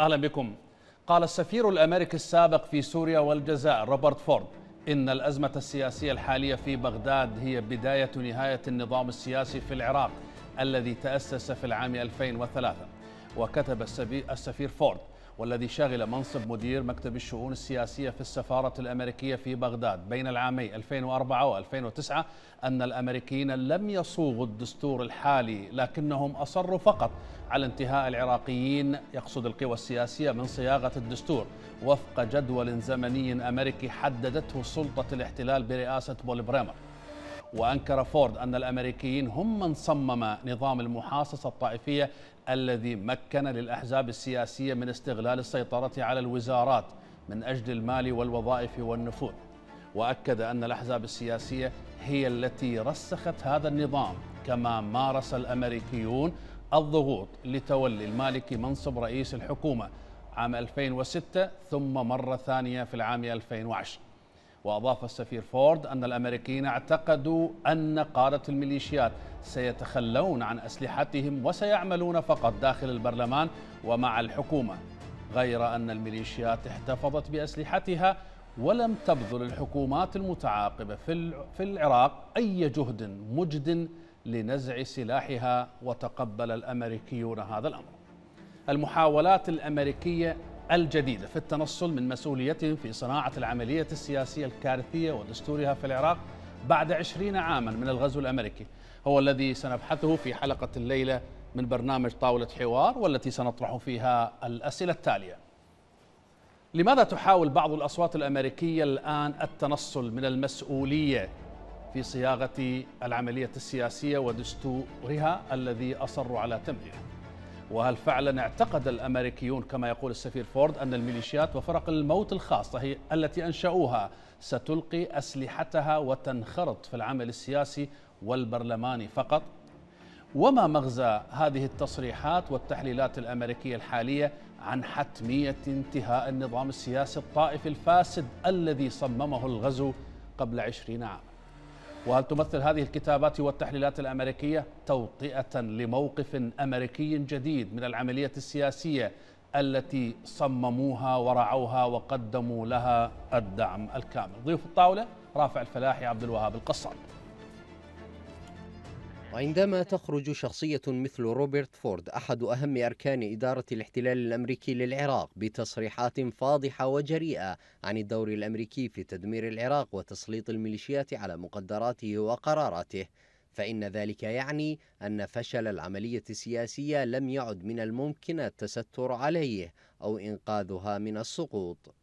أهلا بكم قال السفير الأمريكي السابق في سوريا والجزائر روبرت فورد إن الأزمة السياسية الحالية في بغداد هي بداية نهاية النظام السياسي في العراق الذي تأسس في العام 2003 وكتب السفير فورد والذي شغل منصب مدير مكتب الشؤون السياسية في السفارة الأمريكية في بغداد بين العامي 2004 و2009 أن الأمريكيين لم يصوغوا الدستور الحالي لكنهم أصروا فقط على انتهاء العراقيين يقصد القوى السياسية من صياغة الدستور وفق جدول زمني أمريكي حددته سلطة الاحتلال برئاسة بول بريمر وأنكر فورد أن الأمريكيين هم من صمم نظام المحاصصة الطائفية الذي مكن للأحزاب السياسية من استغلال السيطرة على الوزارات من أجل المال والوظائف والنفوذ وأكد أن الأحزاب السياسية هي التي رسخت هذا النظام كما مارس الأمريكيون الضغوط لتولي المالكي منصب رئيس الحكومة عام 2006 ثم مرة ثانية في العام 2010 وأضاف السفير فورد أن الأمريكيين اعتقدوا أن قادة الميليشيات سيتخلون عن أسلحتهم وسيعملون فقط داخل البرلمان ومع الحكومة غير أن الميليشيات احتفظت بأسلحتها ولم تبذل الحكومات المتعاقبة في العراق أي جهد مجد لنزع سلاحها وتقبل الأمريكيون هذا الأمر المحاولات الأمريكية الجديدة في التنصل من مسؤوليتهم في صناعة العملية السياسية الكارثية ودستورها في العراق بعد عشرين عاما من الغزو الأمريكي هو الذي سنبحثه في حلقة الليلة من برنامج طاولة حوار والتي سنطرح فيها الأسئلة التالية لماذا تحاول بعض الأصوات الأمريكية الآن التنصل من المسؤولية في صياغة العملية السياسية ودستورها الذي أصروا على تمريره وهل فعلا اعتقد الامريكيون كما يقول السفير فورد ان الميليشيات وفرق الموت الخاصه هي التي انشاوها ستلقي اسلحتها وتنخرط في العمل السياسي والبرلماني فقط؟ وما مغزى هذه التصريحات والتحليلات الامريكيه الحاليه عن حتميه انتهاء النظام السياسي الطائفي الفاسد الذي صممه الغزو قبل عشرين عام وهل تمثل هذه الكتابات والتحليلات الأمريكية توطئة لموقف أمريكي جديد من العملية السياسية التي صمموها ورعوها وقدموا لها الدعم الكامل ضيف الطاولة رافع الفلاحي عبد الوهاب القصاب عندما تخرج شخصية مثل روبرت فورد أحد أهم أركان إدارة الاحتلال الأمريكي للعراق بتصريحات فاضحة وجريئة عن الدور الأمريكي في تدمير العراق وتسليط الميليشيات على مقدراته وقراراته فإن ذلك يعني أن فشل العملية السياسية لم يعد من الممكن التستر عليه أو إنقاذها من السقوط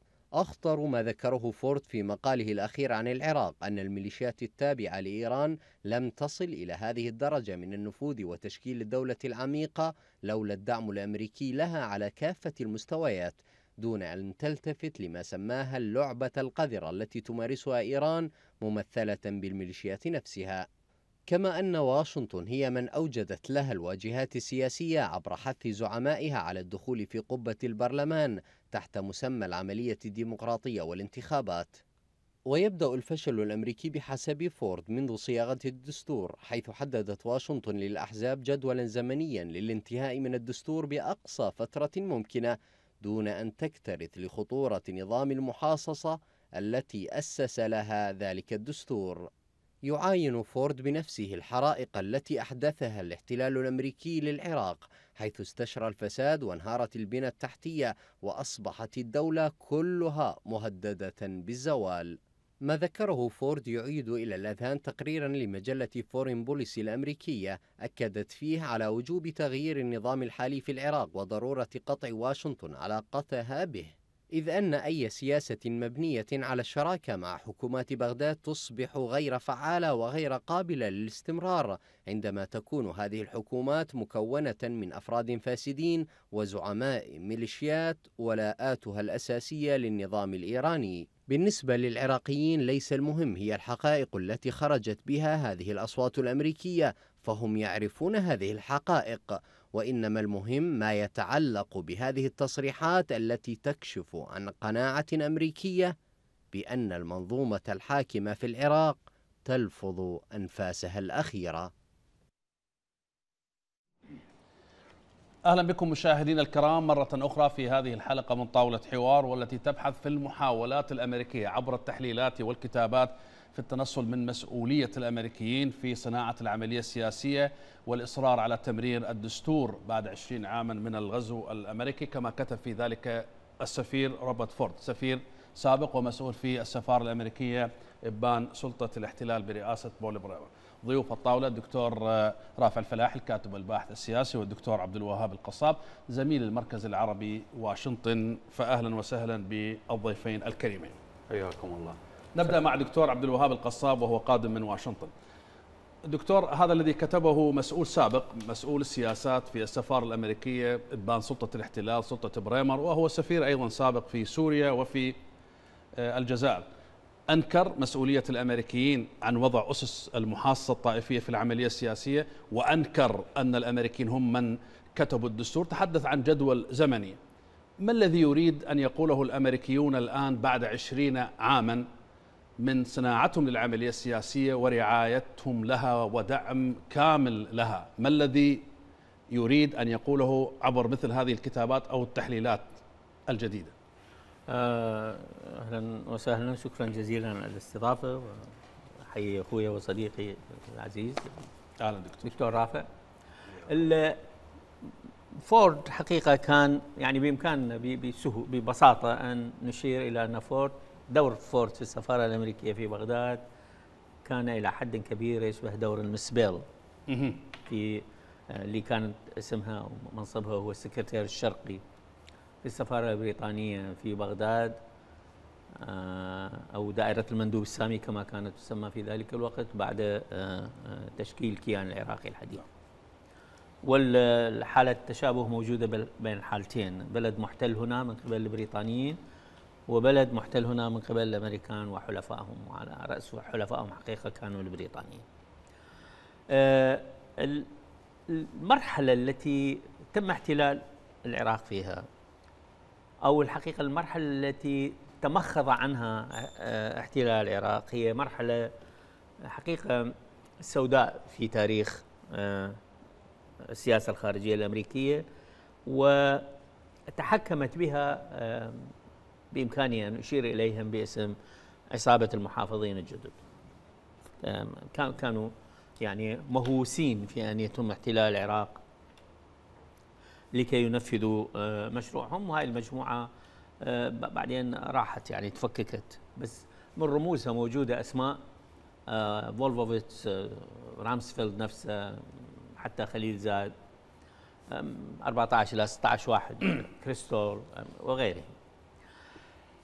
أخطر ما ذكره فورد في مقاله الأخير عن العراق أن الميليشيات التابعة لإيران لم تصل إلى هذه الدرجة من النفوذ وتشكيل الدولة العميقة لولا الدعم الأمريكي لها على كافة المستويات دون أن تلتفت لما سماها اللعبة القذرة التي تمارسها إيران ممثلة بالميليشيات نفسها كما أن واشنطن هي من أوجدت لها الواجهات السياسية عبر حث زعمائها على الدخول في قبة البرلمان تحت مسمى العملية الديمقراطية والانتخابات ويبدأ الفشل الأمريكي بحسب فورد منذ صياغة الدستور حيث حددت واشنطن للأحزاب جدولا زمنيا للانتهاء من الدستور بأقصى فترة ممكنة دون أن تكترث لخطورة نظام المحاصصة التي أسس لها ذلك الدستور يعاين فورد بنفسه الحرائق التي أحدثها الاحتلال الأمريكي للعراق حيث استشرى الفساد وانهارت البنى التحتية وأصبحت الدولة كلها مهددة بالزوال ما ذكره فورد يعيد إلى الأذهان تقريرا لمجلة فورين بوليسي الأمريكية أكدت فيه على وجوب تغيير النظام الحالي في العراق وضرورة قطع واشنطن علاقتها به إذ أن أي سياسة مبنية على الشراكة مع حكومات بغداد تصبح غير فعالة وغير قابلة للاستمرار عندما تكون هذه الحكومات مكونة من أفراد فاسدين وزعماء ميليشيات ولاءاتها الأساسية للنظام الإيراني. بالنسبة للعراقيين ليس المهم هي الحقائق التي خرجت بها هذه الأصوات الأمريكية فهم يعرفون هذه الحقائق وإنما المهم ما يتعلق بهذه التصريحات التي تكشف عن قناعة أمريكية بأن المنظومة الحاكمة في العراق تلفظ أنفاسها الأخيرة أهلا بكم مشاهدينا الكرام مرة أخرى في هذه الحلقة من طاولة حوار والتي تبحث في المحاولات الأمريكية عبر التحليلات والكتابات في التنصل من مسؤولية الأمريكيين في صناعة العملية السياسية والإصرار على تمرير الدستور بعد 20 عاما من الغزو الأمريكي كما كتب في ذلك السفير روبرت فورد سفير سابق ومسؤول في السفارة الأمريكية إبان سلطة الاحتلال برئاسة بول براون ضيوف الطاولة الدكتور آه، رافع الفلاح الكاتب الباحث السياسي والدكتور عبد الوهاب القصاب زميل المركز العربي واشنطن فأهلا وسهلا بالضيفين الكريمين حياكم الله نبدا مع دكتور عبد الوهاب القصاب وهو قادم من واشنطن دكتور هذا الذي كتبه مسؤول سابق مسؤول السياسات في السفارة الأمريكية ابان سلطة الاحتلال سلطة بريمر وهو سفير أيضا سابق في سوريا وفي آه، الجزائر أنكر مسؤولية الأمريكيين عن وضع أسس المحاصصة الطائفية في العملية السياسية وأنكر أن الأمريكيين هم من كتبوا الدستور تحدث عن جدول زمني ما الذي يريد أن يقوله الأمريكيون الآن بعد عشرين عاما من صناعتهم للعملية السياسية ورعايتهم لها ودعم كامل لها ما الذي يريد أن يقوله عبر مثل هذه الكتابات أو التحليلات الجديدة آه، أهلا وسهلا شكرا جزيلا على الاستضافة وحي أخوي وصديقي العزيز أهلا دكتور دكتور رافع فورد حقيقة كان يعني بإمكاننا ببساطة أن نشير إلى أن فورد دور فورد في السفارة الأمريكية في بغداد كان إلى حد كبير يشبه دور المسبيل في آه، اللي كانت اسمها ومنصبها هو السكرتير الشرقي في السفارة البريطانية في بغداد آه، أو دائرة المندوب السامي كما كانت تسمى في ذلك الوقت بعد آه، تشكيل الكيان العراقي الحديث والحالة التشابه موجودة بين الحالتين بلد محتل هنا من قبل البريطانيين وبلد محتل هنا من قبل الأمريكان وحلفائهم وعلى رأس حلفائهم حقيقة كانوا البريطانيين آه، المرحلة التي تم احتلال العراق فيها أو الحقيقة المرحلة التي تمخض عنها آه، احتلال العراق هي مرحلة حقيقة سوداء في تاريخ آه، السياسة الخارجية الأمريكية وتحكمت بها بإمكاني أن أشير إليهم باسم عصابة المحافظين الجدد كانوا يعني مهووسين في أن يتم احتلال العراق لكي ينفذوا آه، مشروعهم وهذه المجموعة آه، بعدين راحت يعني تفككت بس من رموزها موجودة أسماء آه، فولفوفيتس رامسفيلد نفسه حتى خليل زاد 14 إلى 16 واحد كريستول وغيرهم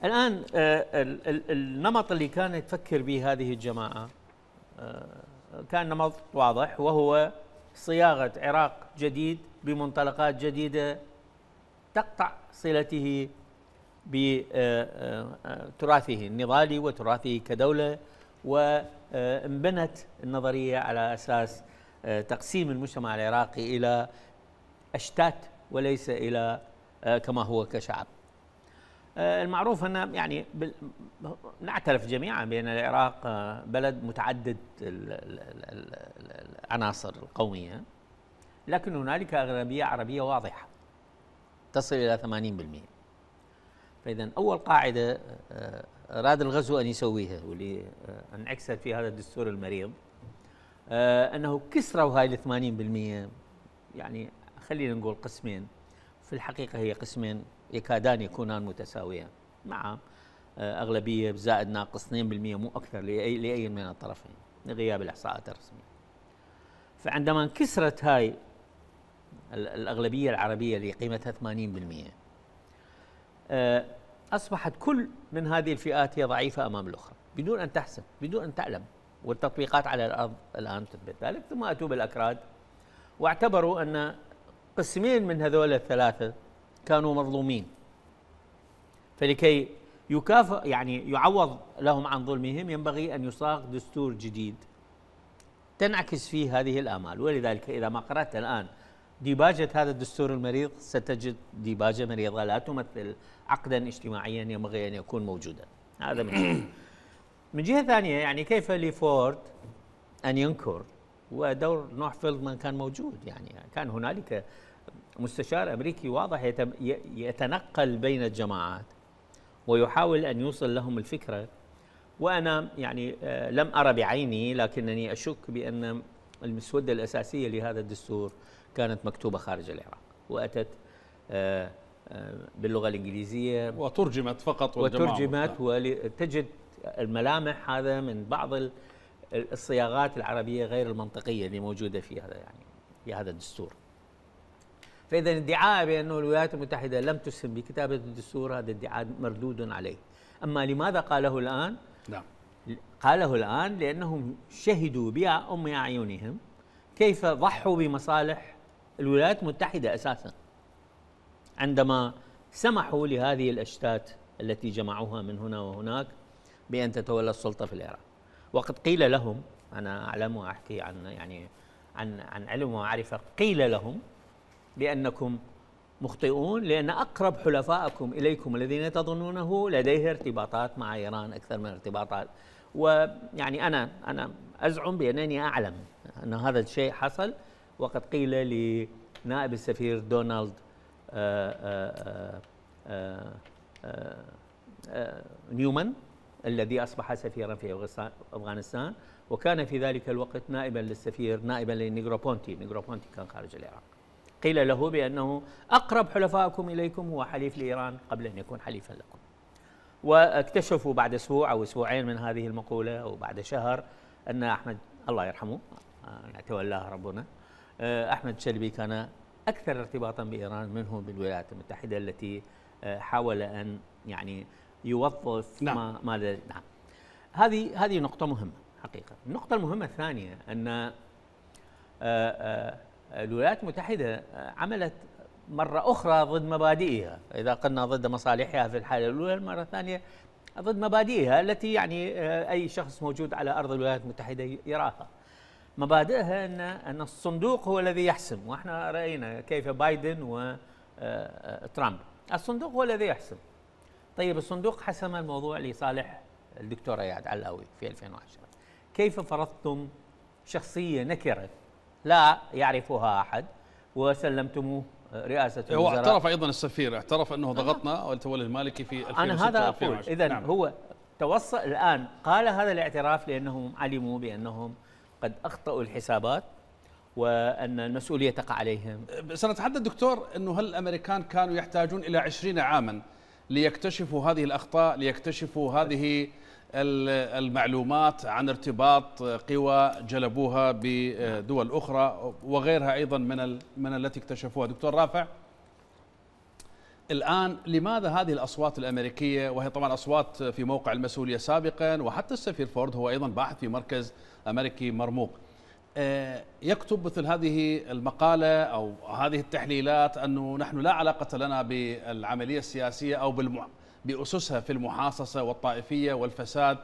الآن آه، النمط اللي كانت تفكر به هذه الجماعة آه، كان نمط واضح وهو صياغة عراق جديد بمنطلقات جديدة تقطع صلته بتراثه آه، النضالي وتراثه كدولة وانبنت النظرية على أساس تقسيم المجتمع العراقي إلى أشتات وليس إلى كما هو كشعب آه، المعروف ان يعني نعترف جميعا بان العراق آه، بلد متعدد العناصر القوميه لكن هنالك اغلبيه عربيه واضحه تصل الى 80% فاذا اول قاعده آه، اراد الغزو ان يسويها واللي انعكست في هذا الدستور المريض انه كسروا هاي ال 80% يعني خلينا نقول قسمين في الحقيقه هي قسمين يكادان يكونان متساويان مع نعم. آه، أغلبية زائد ناقص 2% مو أكثر لأي, لأي من الطرفين لغياب الإحصاءات الرسمية فعندما انكسرت هاي الأغلبية العربية اللي قيمتها 80% آه، أصبحت كل من هذه الفئات هي ضعيفة أمام الأخرى بدون أن تحسب بدون أن تعلم والتطبيقات على الأرض الآن تثبت ذلك ثم أتوا بالأكراد واعتبروا أن قسمين من هذول الثلاثة كانوا مظلومين فلكي يكافئ يعني يعوض لهم عن ظلمهم ينبغي أن يصاغ دستور جديد تنعكس فيه هذه الآمال ولذلك إذا ما قرأت الآن ديباجة هذا الدستور المريض ستجد ديباجة مريضة لا تمثل عقدا اجتماعيا ينبغي أن يكون موجودا هذا من جهة من جهة ثانية يعني كيف لفورد أن ينكر ودور نوح فيلدمان كان موجود يعني كان هنالك مستشار امريكي واضح يتنقل بين الجماعات ويحاول ان يوصل لهم الفكره وانا يعني آه، لم ارى بعيني لكنني اشك بان المسوده الاساسيه لهذا الدستور كانت مكتوبه خارج العراق واتت آه، آه، باللغه الانجليزيه وترجمت فقط وترجمت وتجد الملامح هذا من بعض الصياغات العربيه غير المنطقيه اللي موجوده في هذا يعني في هذا الدستور فإذا ادعاء بأنه الولايات المتحدة لم تسهم بكتابة الدستور هذا ادعاء مردود عليه أما لماذا قاله الآن؟ نعم قاله الآن لأنهم شهدوا بأم أعينهم كيف ضحوا بمصالح الولايات المتحدة أساسا عندما سمحوا لهذه الأشتات التي جمعوها من هنا وهناك بأن تتولى السلطة في العراق وقد قيل لهم أنا أعلم وأحكي عن يعني عن عن علم ومعرفة قيل لهم بأنكم مخطئون لأن أقرب حلفائكم إليكم الذين تظنونه لديه ارتباطات مع إيران أكثر من ارتباطات ويعني أنا أنا أزعم بأنني أعلم أن هذا الشيء حصل وقد قيل لنائب السفير دونالد آه، آه، آه، نيومان الذي أصبح سفيرا في أفغانستان وكان في ذلك الوقت نائبا للسفير نائبا لنيغروبونتي نيغروبونتي كان خارج العراق قيل له بأنه أقرب حلفائكم إليكم هو حليف لإيران قبل أن يكون حليفا لكم واكتشفوا بعد أسبوع أو أسبوعين من هذه المقولة أو بعد شهر أن أحمد الله يرحمه نتولاه ربنا آه، أحمد شلبي كان أكثر ارتباطا بإيران منه بالولايات المتحدة التي آه، حاول أن يعني يوظف نعم. ما, ما نعم هذه هذه نقطة مهمة حقيقة النقطة المهمة الثانية أن آآ آه، آآ الولايات المتحدة عملت مرة أخرى ضد مبادئها إذا قلنا ضد مصالحها في الحالة الأولى المرة الثانية ضد مبادئها التي يعني آه، أي شخص موجود على أرض الولايات المتحدة يراها مبادئها أن أن الصندوق هو الذي يحسم وإحنا رأينا كيف بايدن وترامب آه، آه، الصندوق هو الذي يحسم طيب الصندوق حسم الموضوع لصالح الدكتور اياد علاوي في 2010 كيف فرضتم شخصية نكرت لا يعرفها أحد وسلمتموه آه، رئاسة هو الوزراء اعترف أيضا السفير اعترف أنه ضغطنا والتولي المالكي في 2006 أنا هذا أقول إذا نعم. هو توصل الآن قال هذا الاعتراف لأنهم علموا بأنهم قد أخطأوا الحسابات وأن المسؤولية تقع عليهم أه، سنتحدث دكتور أنه هل الأمريكان كانوا يحتاجون إلى 20 عاما ليكتشفوا هذه الأخطاء ليكتشفوا هذه المعلومات عن ارتباط قوى جلبوها بدول اخرى وغيرها ايضا من من التي اكتشفوها دكتور رافع الان لماذا هذه الاصوات الامريكيه وهي طبعا اصوات في موقع المسؤوليه سابقا وحتى السفير فورد هو ايضا باحث في مركز امريكي مرموق آه، يكتب مثل هذه المقاله او هذه التحليلات انه نحن لا علاقه لنا بالعمليه السياسيه او بالمحاولة بأسسها في المحاصصة والطائفية والفساد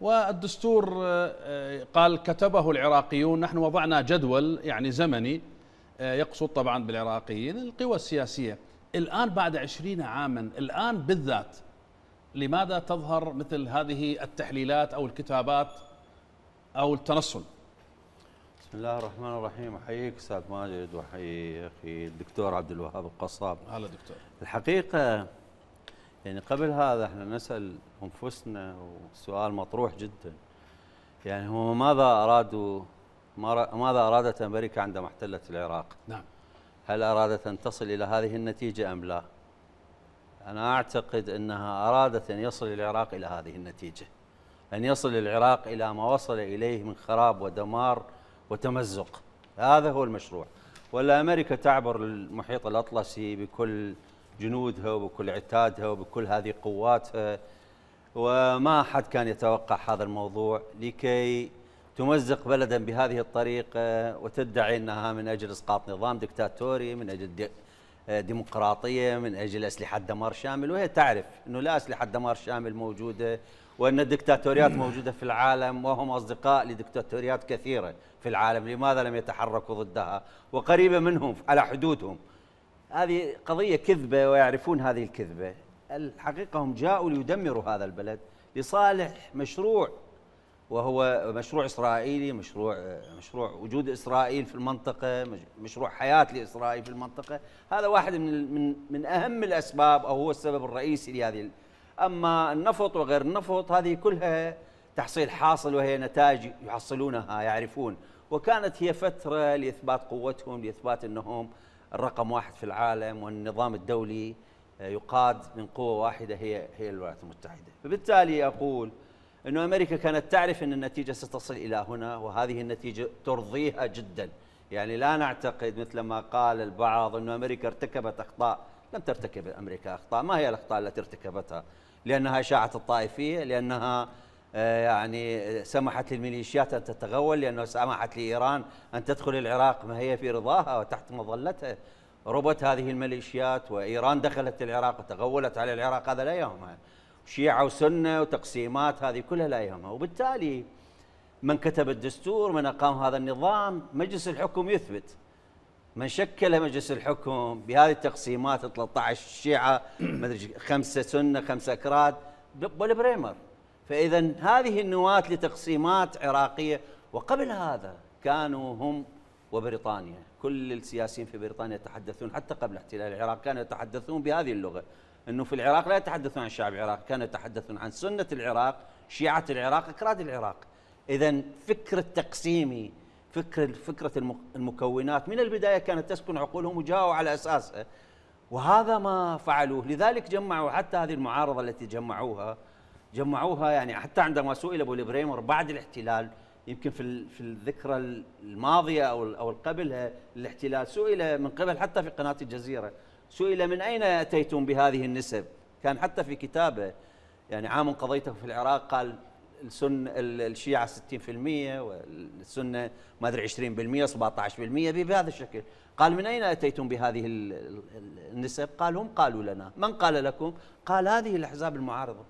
والدستور آه، آه، قال كتبه العراقيون نحن وضعنا جدول يعني زمني آه، يقصد طبعا بالعراقيين القوى السياسية الآن بعد عشرين عاما الآن بالذات لماذا تظهر مثل هذه التحليلات أو الكتابات أو التنصل بسم الله الرحمن الرحيم احييك استاذ ماجد واحيي اخي الدكتور عبد الوهاب القصاب هلا دكتور الحقيقه يعني قبل هذا احنا نسال انفسنا وسؤال مطروح جدا يعني هو ماذا ارادوا ماذا ارادت امريكا عندما احتلت العراق؟ نعم هل ارادت ان تصل الى هذه النتيجه ام لا؟ انا اعتقد انها ارادت ان يصل العراق الى هذه النتيجه. ان يصل العراق الى ما وصل اليه من خراب ودمار وتمزق. هذا هو المشروع. ولا امريكا تعبر المحيط الاطلسي بكل جنودها وبكل عتادها وبكل هذه قواتها وما أحد كان يتوقع هذا الموضوع لكي تمزق بلدا بهذه الطريقة وتدعي أنها من أجل إسقاط نظام دكتاتوري من أجل ديمقراطية من أجل أسلحة دمار شامل وهي تعرف أنه لا أسلحة دمار شامل موجودة وأن الدكتاتوريات موجودة في العالم وهم أصدقاء لدكتاتوريات كثيرة في العالم لماذا لم يتحركوا ضدها وقريبة منهم على حدودهم هذه قضية كذبة ويعرفون هذه الكذبة الحقيقة هم جاءوا ليدمروا هذا البلد لصالح مشروع وهو مشروع إسرائيلي مشروع مشروع وجود إسرائيل في المنطقة مشروع حياة لإسرائيل في المنطقة هذا واحد من من من أهم الأسباب أو هو السبب الرئيسي لهذه أما النفط وغير النفط هذه كلها تحصيل حاصل وهي نتائج يحصلونها يعرفون وكانت هي فترة لإثبات قوتهم لإثبات أنهم الرقم واحد في العالم والنظام الدولي آه، يقاد من قوة واحدة هي هي الولايات المتحدة فبالتالي أقول أن أمريكا كانت تعرف أن النتيجة ستصل إلى هنا وهذه النتيجة ترضيها جدا يعني لا نعتقد مثل ما قال البعض أن أمريكا ارتكبت أخطاء لم ترتكب أمريكا أخطاء ما هي الأخطاء التي ارتكبتها لأنها إشاعة الطائفية لأنها آه، يعني سمحت للميليشيات أن تتغول لأنه سمحت لإيران أن تدخل العراق ما هي في رضاها وتحت مظلتها ربط هذه الميليشيات وإيران دخلت العراق وتغولت على العراق هذا لا يهمها شيعة وسنة وتقسيمات هذه كلها لا يهمها وبالتالي من كتب الدستور من أقام هذا النظام مجلس الحكم يثبت من شكل مجلس الحكم بهذه التقسيمات 13 شيعة خمسة سنة خمسة أكراد بول بريمر فإذا هذه النواة لتقسيمات عراقية وقبل هذا كانوا هم وبريطانيا كل السياسيين في بريطانيا يتحدثون حتى قبل احتلال العراق كانوا يتحدثون بهذه اللغة أنه في العراق لا يتحدثون عن شعب العراق كانوا يتحدثون عن سنة العراق شيعة العراق أكراد العراق إذا فكر التقسيمي فكر فكرة المكونات من البداية كانت تسكن عقولهم وجاءوا على أساسها وهذا ما فعلوه لذلك جمعوا حتى هذه المعارضة التي جمعوها جمعوها يعني حتى عندما سئل ابو البريمر بعد الاحتلال يمكن في في الذكرى الماضيه او او قبلها الاحتلال سئل من قبل حتى في قناه الجزيره سئل من اين اتيتم بهذه النسب؟ كان حتى في كتابه يعني عام قضيته في العراق قال السن الشيعه 60% والسنه ما ادري 20% 17% بهذا الشكل قال من اين اتيتم بهذه النسب؟ قال هم قالوا لنا، من قال لكم؟ قال هذه الاحزاب المعارضه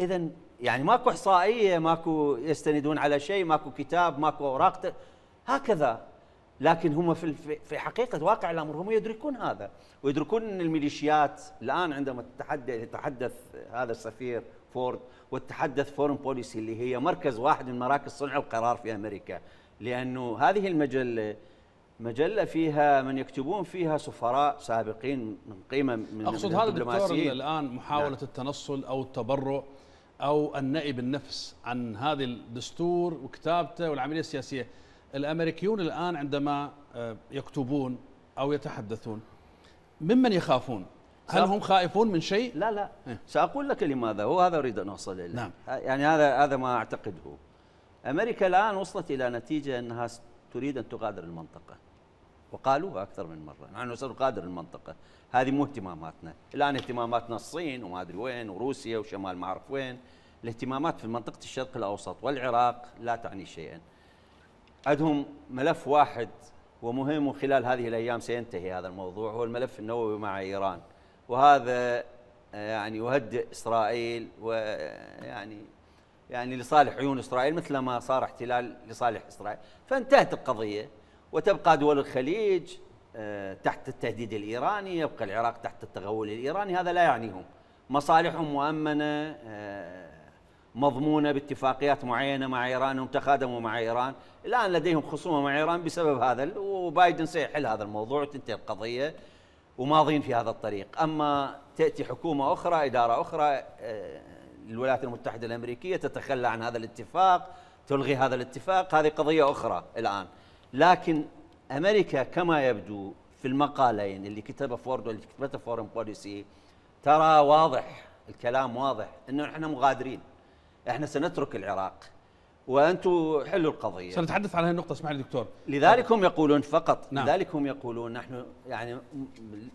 اذا يعني ماكو احصائيه ماكو يستندون على شيء ماكو كتاب ماكو اوراق هكذا لكن هم في في حقيقه واقع الامر هم يدركون هذا ويدركون ان الميليشيات الان عندما يتحدث هذا السفير فورد والتحدث فورن بوليسي اللي هي مركز واحد من مراكز صنع القرار في امريكا لانه هذه المجله مجله فيها من يكتبون فيها سفراء سابقين من قيمه من اقصد هذا الدكتور الان محاوله نعم. التنصل او التبرع او النائي بالنفس عن هذا الدستور وكتابته والعمليه السياسيه. الامريكيون الان عندما آه، يكتبون او يتحدثون ممن يخافون؟ هل هم خائفون من شيء؟ لا لا إيه. ساقول لك لماذا وهذا اريد ان اوصل اليه. نعم. يعني هذا هذا ما اعتقده. امريكا الان وصلت الى نتيجه انها تريد ان تغادر المنطقه. وقالوها أكثر من مرة نحن يعني سنغادر المنطقة هذه مو اهتماماتنا الآن اهتماماتنا الصين وما أدري وين وروسيا وشمال ما أعرف وين الاهتمامات في منطقة الشرق الأوسط والعراق لا تعني شيئا عندهم ملف واحد ومهم وخلال هذه الأيام سينتهي هذا الموضوع هو الملف النووي مع إيران وهذا آه، يعني يهدئ إسرائيل ويعني آه، يعني لصالح عيون إسرائيل مثل ما صار احتلال لصالح إسرائيل فانتهت القضية وتبقى دول الخليج آه، تحت التهديد الإيراني يبقى العراق تحت التغول الإيراني هذا لا يعنيهم مصالحهم مؤمنة آه، مضمونة باتفاقيات معينة مع إيران هم تخادموا مع إيران الآن لديهم خصومة مع إيران بسبب هذا وبايدن سيحل هذا الموضوع وتنتهي القضية وماضين في هذا الطريق أما تأتي حكومة أخرى إدارة أخرى آه، الولايات المتحدة الأمريكية تتخلى عن هذا الاتفاق تلغي هذا الاتفاق هذه قضية أخرى الآن لكن أمريكا كما يبدو في المقالين اللي كتبها فورد واللي كتبتها فورن بوليسي ترى واضح الكلام واضح انه احنا مغادرين احنا سنترك العراق وانتم حلوا القضيه سنتحدث عن هذه النقطه اسمح لي دكتور لذلك هم يقولون فقط نعم. لذلك هم يقولون نحن يعني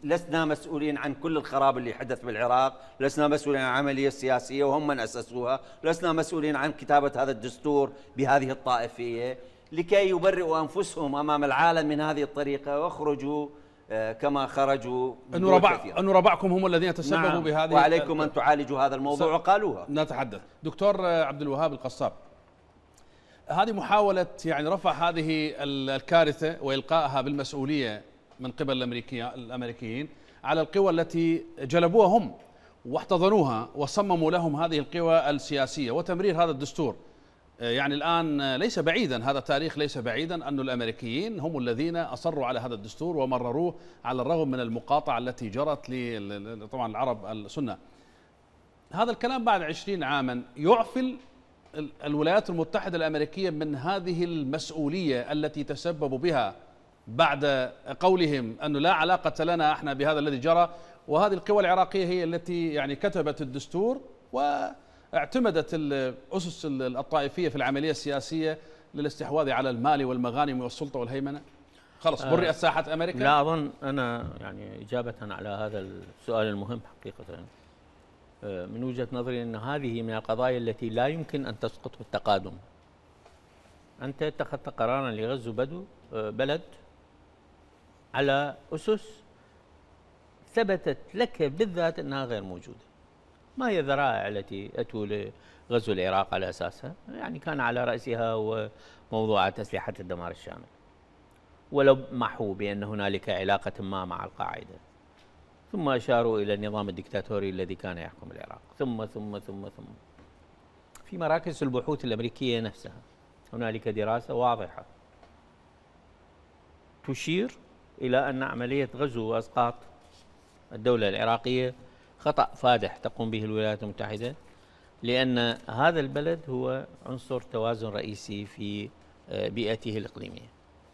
لسنا مسؤولين عن كل الخراب اللي حدث بالعراق لسنا مسؤولين عن العمليه السياسيه وهم من اسسوها لسنا مسؤولين عن كتابه هذا الدستور بهذه الطائفيه لكي يبرئوا أنفسهم أمام العالم من هذه الطريقة واخرجوا آه، كما خرجوا أن ربع أن ربعكم هم الذين تسببوا نعم بهذه وعليكم أن تعالجوا هذا الموضوع وقالوها نتحدث دكتور آه، عبد الوهاب القصاب هذه محاولة يعني رفع هذه الكارثة وإلقائها بالمسؤولية من قبل الأمريكيين على القوى التي جلبوها هم واحتضنوها وصمموا لهم هذه القوى السياسية وتمرير هذا الدستور آه، يعني الآن آه، ليس بعيدا هذا التاريخ ليس بعيدا أن الأمريكيين هم الذين أصروا على هذا الدستور ومرروه على الرغم من المقاطعة التي جرت طبعا العرب السنة هذا الكلام بعد عشرين عاما يعفل الولايات المتحدة الأمريكية من هذه المسؤولية التي تسببوا بها بعد قولهم أنه لا علاقة لنا احنا بهذا الذي جرى وهذه القوى العراقية هي التي يعني كتبت الدستور و اعتمدت الأسس الطائفية في العملية السياسية للاستحواذ على المال والمغانم والسلطة والهيمنة خلص آه، برئت ساحة أمريكا لا أظن أنا يعني إجابة على هذا السؤال المهم حقيقة آه، من وجهة نظري أن هذه من القضايا التي لا يمكن أن تسقط بالتقادم أنت اتخذت قرارا لغزو بدو آه، بلد على أسس ثبتت لك بالذات أنها غير موجودة ما هي الذرائع التي أتوا لغزو العراق على أساسها يعني كان على رأسها هو موضوع اسلحه الدمار الشامل ولو محوا بأن هنالك علاقة ما مع القاعدة ثم أشاروا إلى النظام الدكتاتوري الذي كان يحكم العراق ثم ثم ثم ثم في مراكز البحوث الأمريكية نفسها هنالك دراسة واضحة تشير إلى أن عملية غزو وإسقاط الدولة العراقية خطأ فادح تقوم به الولايات المتحدة لأن هذا البلد هو عنصر توازن رئيسي في آه، بيئته الإقليمية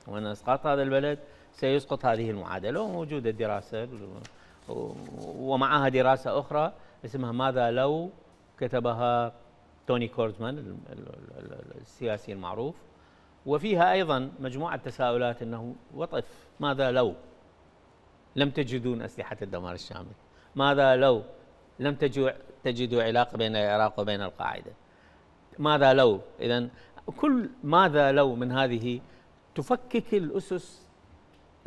وأن إسقاط هذا البلد سيسقط هذه المعادلة وموجودة دراسة ومعها دراسة أخرى اسمها ماذا لو كتبها توني كورزمان السياسي المعروف وفيها أيضا مجموعة تساؤلات أنه وطف ماذا لو لم تجدون أسلحة الدمار الشامل ماذا لو لم تجدوا علاقة بين العراق وبين القاعدة ماذا لو إذا كل ماذا لو من هذه تفكك الأسس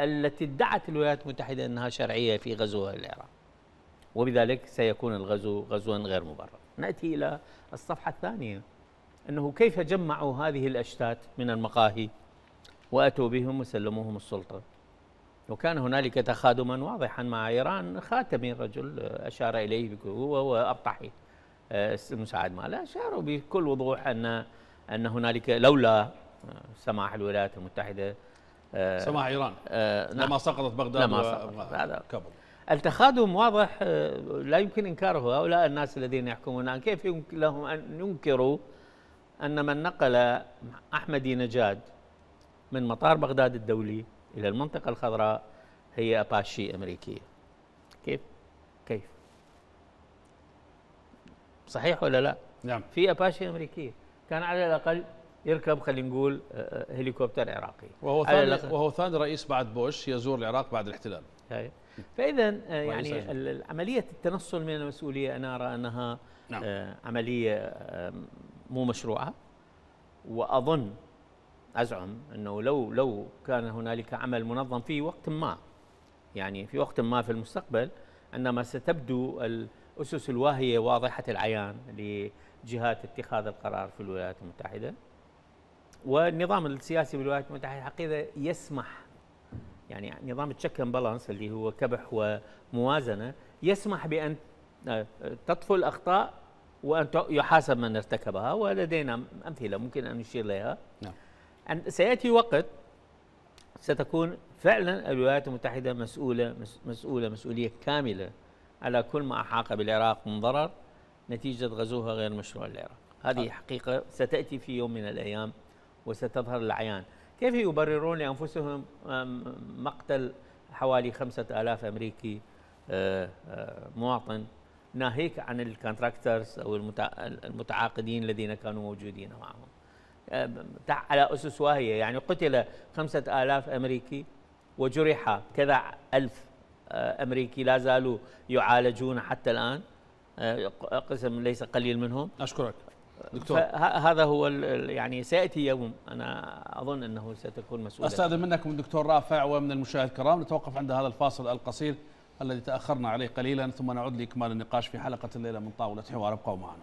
التي ادعت الولايات المتحدة أنها شرعية في غزوها للعراق وبذلك سيكون الغزو غزوا غير مبرر نأتي إلى الصفحة الثانية أنه كيف جمعوا هذه الأشتات من المقاهي وأتوا بهم وسلموهم السلطة وكان هنالك تخادما واضحا مع ايران خاتمي الرجل اشار اليه هو وابطحي المساعد آه، ماله اشاروا بكل وضوح ان ان هنالك لولا آه، سماح الولايات المتحده آه، سماح ايران نعم لما سقطت بغداد لما سقطت كابل التخادم واضح لا يمكن انكاره هؤلاء الناس الذين يحكمون الان كيف يمكن لهم ان ينكروا ان من نقل احمدي نجاد من مطار بغداد الدولي إلى المنطقة الخضراء هي أباشي أمريكية كيف؟ كيف؟ صحيح ولا لا؟ نعم في أباشي أمريكية كان على الأقل يركب خلينا نقول آه، آه، هليكوبتر عراقي وهو ثاني وهو ثاني رئيس بعد بوش يزور العراق بعد الاحتلال هي. فاذا آه، يعني عمليه التنصل من المسؤوليه انا ارى انها نعم. عمليه مو مشروعه واظن أزعم أنه لو لو كان هنالك عمل منظم في وقت ما يعني في وقت ما في المستقبل انما ستبدو الاسس الواهيه واضحه العيان لجهات اتخاذ القرار في الولايات المتحده والنظام السياسي بالولايات المتحده حقيقه يسمح يعني نظام التشيك اند بالانس اللي هو كبح وموازنه يسمح بان آه، تطفو الاخطاء وان يحاسب من ارتكبها ولدينا امثله ممكن ان نشير اليها نعم أن سيأتي وقت ستكون فعلا الولايات المتحدة مسؤولة مسؤولة مسؤولية كاملة على كل ما أحاق بالعراق من ضرر نتيجة غزوها غير مشروع العراق هذه آه. حقيقة ستأتي في يوم من الأيام وستظهر العيان كيف يبررون لأنفسهم مقتل حوالي خمسة آلاف أمريكي آه، آه، مواطن ناهيك عن الكونتراكترز أو المتعاقدين الذين كانوا موجودين معهم على أسس واهية يعني قتل خمسة آلاف أمريكي وجرح كذا ألف آه، أمريكي لا زالوا يعالجون حتى الآن آه، قسم ليس قليل منهم أشكرك دكتور هذا هو يعني سياتي يوم انا اظن انه ستكون مسؤوليه استاذن منك من دكتور رافع ومن المشاهد الكرام نتوقف عند هذا الفاصل القصير الذي تاخرنا عليه قليلا ثم نعود لاكمال النقاش في حلقه الليله من طاوله حوار ابقوا معنا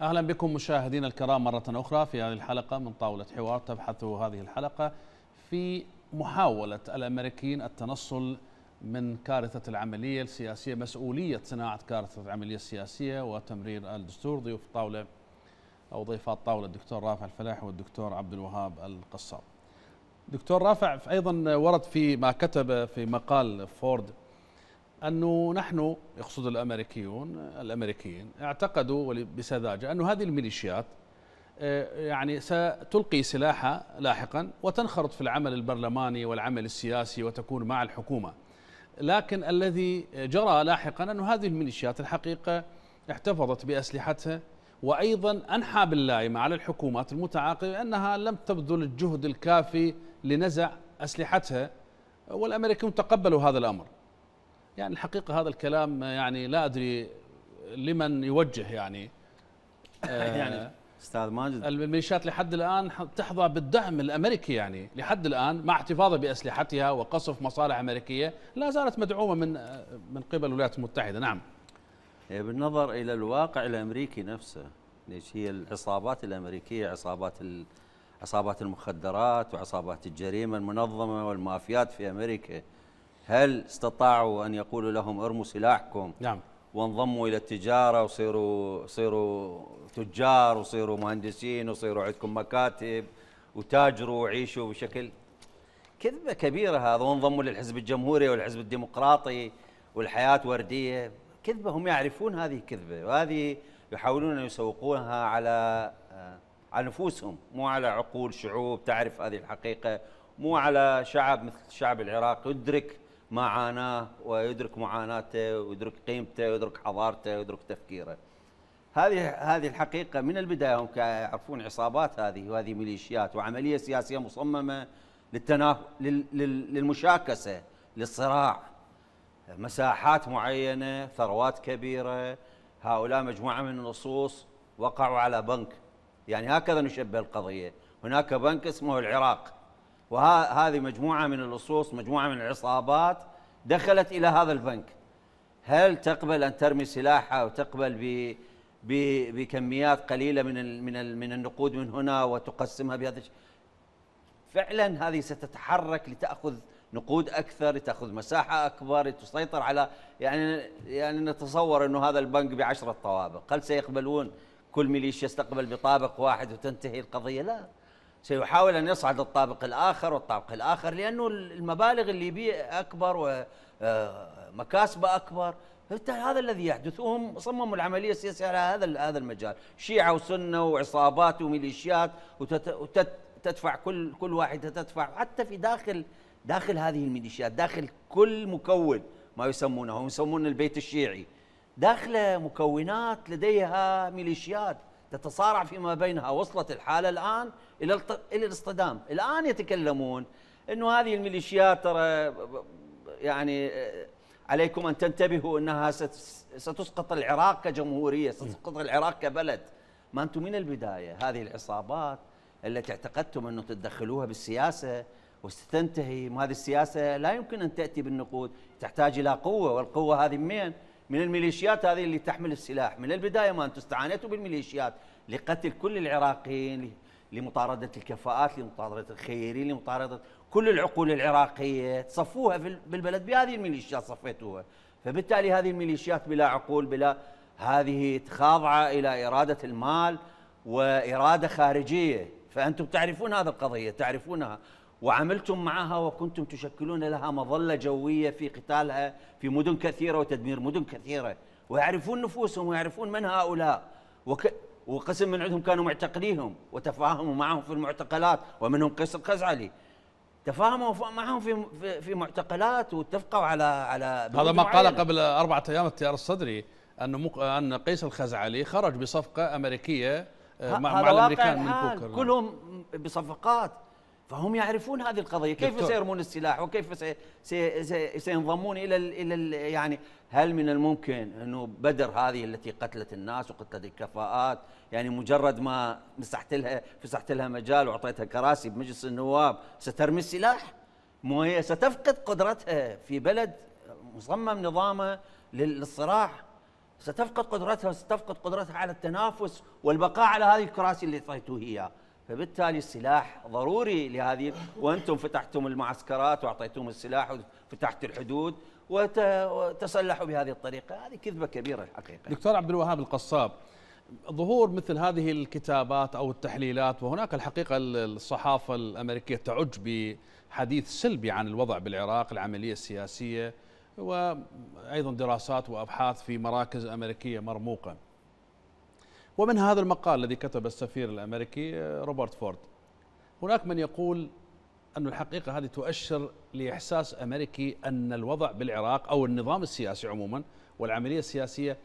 أهلا بكم مشاهدينا الكرام مرة أخرى في هذه الحلقة من طاولة حوار تبحث هذه الحلقة في محاولة الأمريكيين التنصل من كارثة العملية السياسية مسؤولية صناعة كارثة العملية السياسية وتمرير الدستور ضيوف الطاولة أو ضيفات طاولة الدكتور رافع الفلاح والدكتور عبد الوهاب القصاب دكتور رافع أيضا ورد في ما كتب في مقال فورد أنه نحن يقصد الأمريكيون الأمريكيين اعتقدوا بسذاجة أن هذه الميليشيات آه، يعني ستلقي سلاحها لاحقا وتنخرط في العمل البرلماني والعمل السياسي وتكون مع الحكومة لكن الذي جرى لاحقا أن هذه الميليشيات الحقيقة احتفظت بأسلحتها وأيضا أنحى باللائمة على الحكومات المتعاقبة أنها لم تبذل الجهد الكافي لنزع أسلحتها والأمريكيون تقبلوا هذا الأمر يعني الحقيقة هذا الكلام آه، يعني لا أدري آه، لمن يوجه يعني يعني آه، استاذ ماجد الميليشيات لحد الان تحظى بالدعم الامريكي يعني لحد الان مع احتفاظها باسلحتها وقصف مصالح امريكيه لا زالت مدعومه من من قبل الولايات المتحده نعم إيه، بالنظر الى الواقع الامريكي نفسه ليش هي العصابات الامريكيه عصابات عصابات المخدرات وعصابات الجريمه المنظمه والمافيات في امريكا هل استطاعوا أن يقولوا لهم ارموا سلاحكم نعم وانضموا إلى التجارة وصيروا صيروا تجار وصيروا مهندسين وصيروا عندكم مكاتب وتاجروا وعيشوا بشكل كذبة كبيرة هذا وانضموا للحزب الجمهوري والحزب الديمقراطي والحياة وردية كذبة هم يعرفون هذه كذبة وهذه يحاولون أن يسوقونها على آه، على نفوسهم مو على عقول شعوب تعرف هذه الحقيقة مو على شعب مثل الشعب العراقي يدرك معاناه ويدرك معاناته ويدرك قيمته ويدرك حضارته ويدرك تفكيره. هذه هذه الحقيقه من البدايه هم يعرفون عصابات هذه وهذه ميليشيات وعمليه سياسيه مصممه للتناف للمشاكسه للصراع مساحات معينه ثروات كبيره هؤلاء مجموعه من اللصوص وقعوا على بنك يعني هكذا نشبه القضيه هناك بنك اسمه العراق وهذه مجموعة من اللصوص مجموعة من العصابات دخلت إلى هذا البنك هل تقبل أن ترمي سلاحها وتقبل ب بكميات قليله من من من النقود من هنا وتقسمها بهذا الشيء فعلا هذه ستتحرك لتاخذ نقود اكثر لتاخذ مساحه اكبر لتسيطر على يعني يعني نتصور انه هذا البنك بعشرة طوابق هل سيقبلون كل ميليشيا يستقبل بطابق واحد وتنتهي القضيه لا سيحاول أن يصعد الطابق الآخر والطابق الآخر لأنه المبالغ اللي يبيع أكبر ومكاسبه آه، أكبر هذا الذي يحدث وهم صمموا العمليه السياسيه على هذا هذا المجال، شيعه وسنه وعصابات وميليشيات وتدفع كل كل واحده تدفع حتى في داخل داخل هذه الميليشيات، داخل كل مكون ما يسمونه هم يسمون البيت الشيعي. داخله مكونات لديها ميليشيات تتصارع فيما بينها وصلت الحالة الآن إلى إلى الاصطدام الآن يتكلمون أنه هذه الميليشيات ترى يعني عليكم أن تنتبهوا أنها ستسقط العراق كجمهورية ستسقط العراق كبلد ما أنتم من البداية هذه العصابات التي اعتقدتم أنه تدخلوها بالسياسة وستنتهي هذه السياسة لا يمكن أن تأتي بالنقود تحتاج إلى قوة والقوة هذه من من الميليشيات هذه اللي تحمل السلاح من البداية ما أنتم استعانيتوا بالميليشيات لقتل كل العراقيين لمطاردة الكفاءات لمطاردة الخيرين لمطاردة كل العقول العراقية صفوها بالبلد بهذه الميليشيات صفيتوها فبالتالي هذه الميليشيات بلا عقول بلا هذه تخاضعة إلى إرادة المال وإرادة خارجية فأنتم تعرفون هذه القضية تعرفونها وعملتم معها وكنتم تشكلون لها مظلة جوية في قتالها في مدن كثيرة وتدمير مدن كثيرة ويعرفون نفوسهم ويعرفون من هؤلاء وك وقسم من عندهم كانوا معتقليهم وتفاهموا معهم في المعتقلات ومنهم قيس الخزعلي تفاهموا معهم في في معتقلات واتفقوا على على هذا ما قال قبل أربعة أيام التيار الصدري أن مق... أن قيس الخزعلي خرج بصفقة أمريكية آه، مع, مع الأمريكان من بوكر كلهم بصفقات فهم يعرفون هذه القضية كيف دكتور. سيرمون السلاح وكيف سي سي سي سينضمون إلى ال إلى ال يعني هل من الممكن أنه بدر هذه التي قتلت الناس وقتلت الكفاءات يعني مجرد ما مسحت لها فسحت لها مجال وأعطيتها كراسي بمجلس النواب سترمي السلاح مو هي ستفقد قدرتها في بلد مصمم نظامه للصراع ستفقد قدرتها ستفقد قدرتها على التنافس والبقاء على هذه الكراسي اللي اعطيتوه اياها فبالتالي السلاح ضروري لهذه وانتم فتحتم المعسكرات واعطيتم السلاح وفتحت الحدود وتسلحوا بهذه الطريقه هذه كذبه كبيره الحقيقه دكتور عبد الوهاب القصاب ظهور مثل هذه الكتابات او التحليلات وهناك الحقيقه الصحافه الامريكيه تعج بحديث سلبي عن الوضع بالعراق العمليه السياسيه وايضا دراسات وابحاث في مراكز امريكيه مرموقه ومن هذا المقال الذي كتب السفير الأمريكي آه، روبرت فورد هناك من يقول أن الحقيقة هذه تؤشر لإحساس أمريكي أن الوضع بالعراق أو النظام السياسي عموما والعملية السياسية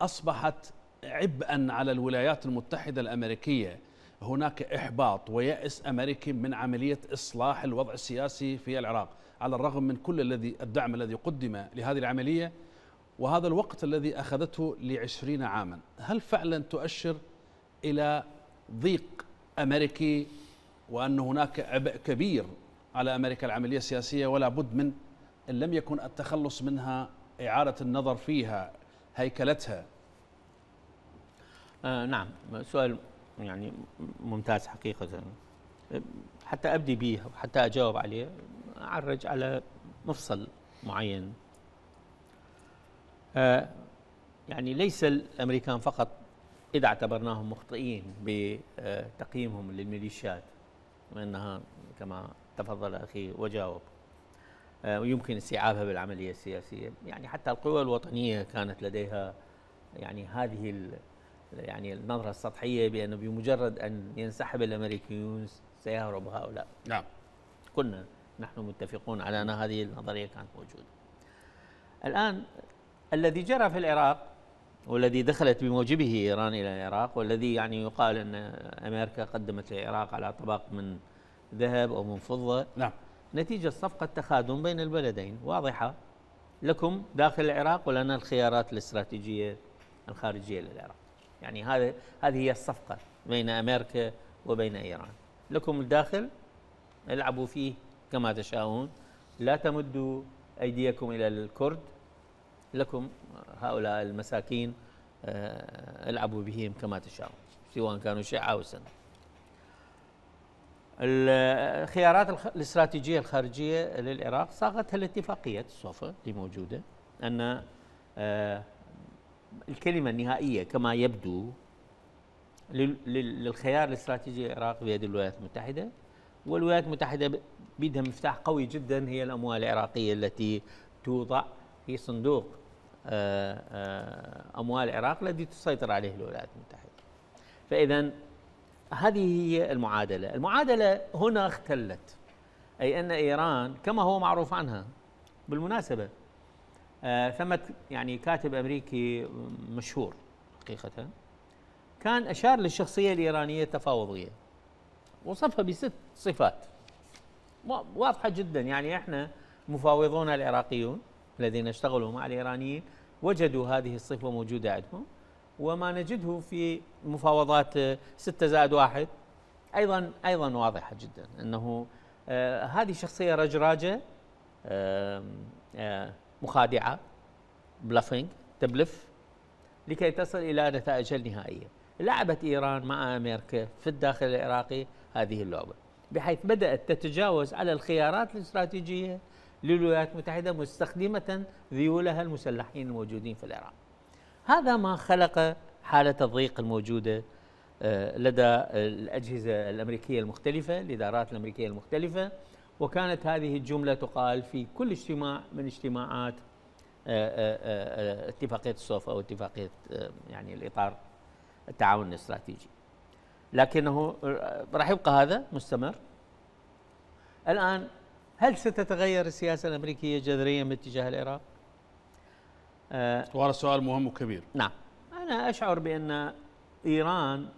أصبحت عبئا على الولايات المتحدة الأمريكية هناك إحباط ويأس أمريكي من عملية إصلاح الوضع السياسي في العراق على الرغم من كل الذي الدعم الذي قدم لهذه العملية وهذا الوقت الذي أخذته لعشرين عاما هل فعلا تؤشر إلى ضيق أمريكي وأن هناك عبء كبير على أمريكا العملية السياسية ولا بد من إن لم يكن التخلص منها إعادة النظر فيها هيكلتها آه نعم سؤال يعني ممتاز حقيقة حتى أبدي به وحتى أجاوب عليه أعرج على مفصل معين آه، يعني ليس الامريكان فقط اذا اعتبرناهم مخطئين بتقييمهم للميليشيات وانها كما تفضل اخي وجاوب آه، ويمكن استيعابها بالعمليه السياسيه يعني حتى القوى الوطنيه كانت لديها يعني هذه يعني النظره السطحيه بانه بمجرد ان ينسحب الامريكيون سيهرب هؤلاء نعم كنا نحن متفقون على ان هذه النظريه كانت موجوده الان الذي جرى في العراق والذي دخلت بموجبه إيران إلى العراق والذي يعني يقال أن أمريكا قدمت للعراق على طبق من ذهب أو من فضة نعم نتيجة صفقة تخادم بين البلدين واضحة لكم داخل العراق ولنا الخيارات الاستراتيجية الخارجية للعراق يعني هذا هذه هي الصفقة بين أمريكا وبين إيران لكم الداخل العبوا فيه كما تشاؤون لا تمدوا أيديكم إلى الكرد لكم هؤلاء المساكين آه، العبوا بهم كما تشاءوا سواء كانوا شيعة أو سنة الخيارات الاستراتيجية الخارجية للعراق صاغتها الاتفاقية الصوفة اللي موجودة أن آه، الكلمة النهائية كما يبدو للخيار الاستراتيجي العراقي بيد الولايات المتحدة والولايات المتحدة بيدها مفتاح قوي جدا هي الأموال العراقية التي توضع في صندوق آه، آه، اموال العراق الذي تسيطر عليه الولايات المتحده. فاذا هذه هي المعادله، المعادله هنا اختلت اي ان ايران كما هو معروف عنها بالمناسبه آه، ثمة يعني كاتب امريكي مشهور حقيقه كان اشار للشخصيه الايرانيه التفاوضيه وصفها بست صفات واضحه جدا يعني احنا مفاوضون العراقيون الذين اشتغلوا مع الإيرانيين وجدوا هذه الصفة موجودة عندهم وما نجده في مفاوضات 6 آه، زائد واحد أيضا أيضا واضحة جدا أنه آه هذه شخصية رجراجة آه آه مخادعة بلفنج تبلف لكي تصل إلى نتائجها النهائية لعبت إيران مع أمريكا في الداخل العراقي هذه اللعبة بحيث بدأت تتجاوز على الخيارات الاستراتيجية للولايات المتحدة مستخدمة ذيولها المسلحين الموجودين في العراق هذا ما خلق حالة الضيق الموجودة آه، لدى الأجهزة الأمريكية المختلفة الإدارات الأمريكية المختلفة وكانت هذه الجملة تقال في كل اجتماع من اجتماعات آه، آه، اتفاقية الصوف أو اتفاقية يعني الإطار التعاون الاستراتيجي لكنه راح يبقى هذا مستمر الآن هل ستتغير السياسة الأمريكية جذريا باتجاه العراق؟ آه، وهذا سؤال مهم وكبير نعم أنا أشعر بأن إيران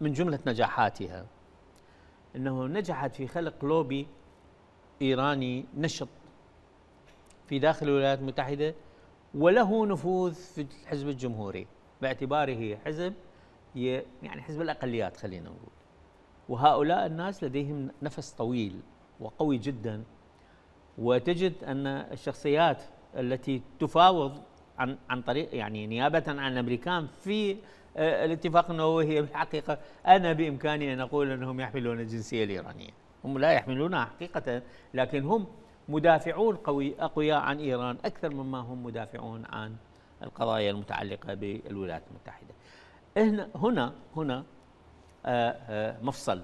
من جملة نجاحاتها أنه نجحت في خلق لوبي إيراني نشط في داخل الولايات المتحدة وله نفوذ في الحزب الجمهوري باعتباره حزب يعني حزب الأقليات خلينا نقول وهؤلاء الناس لديهم نفس طويل وقوي جدا وتجد ان الشخصيات التي تفاوض عن عن طريق يعني نيابه عن الامريكان في آه، الاتفاق النووي هي بالحقيقه انا بامكاني ان اقول انهم يحملون الجنسيه الايرانيه هم لا يحملونها حقيقه لكن هم مدافعون قوي اقوياء عن ايران اكثر مما هم مدافعون عن القضايا المتعلقه بالولايات المتحده هنا هنا هنا آه، آه، مفصل